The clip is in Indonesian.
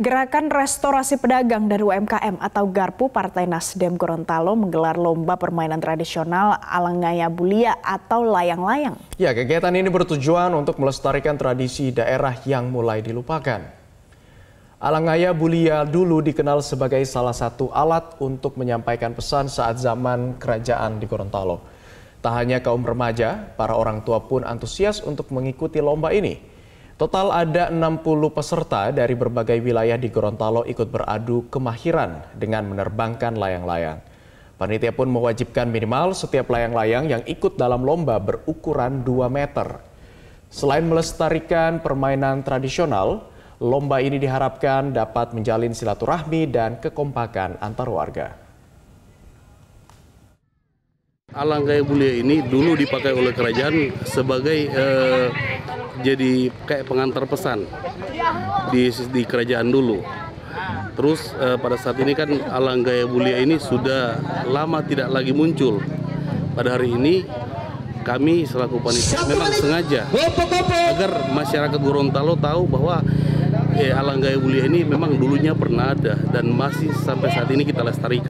Gerakan Restorasi Pedagang dari UMKM atau Garpu Partai Nasdem Gorontalo menggelar lomba permainan tradisional Alangaya Bulia atau layang-layang. Ya, kegiatan ini bertujuan untuk melestarikan tradisi daerah yang mulai dilupakan. Alangaya Bulia dulu dikenal sebagai salah satu alat untuk menyampaikan pesan saat zaman kerajaan di Gorontalo. Tak hanya kaum remaja, para orang tua pun antusias untuk mengikuti lomba ini. Total ada 60 peserta dari berbagai wilayah di Gorontalo ikut beradu kemahiran dengan menerbangkan layang-layang. Panitia pun mewajibkan minimal setiap layang-layang yang ikut dalam lomba berukuran 2 meter. Selain melestarikan permainan tradisional, lomba ini diharapkan dapat menjalin silaturahmi dan kekompakan antar warga. Alangkah mulia ini dulu dipakai oleh kerajaan sebagai eh, jadi kayak pengantar pesan di di kerajaan dulu. Terus eh, pada saat ini kan Alang Gaya ini sudah lama tidak lagi muncul. Pada hari ini kami selaku panitia memang sengaja agar masyarakat Gorontalo tahu bahwa eh, Alang Gaya ini memang dulunya pernah ada dan masih sampai saat ini kita lestarikan.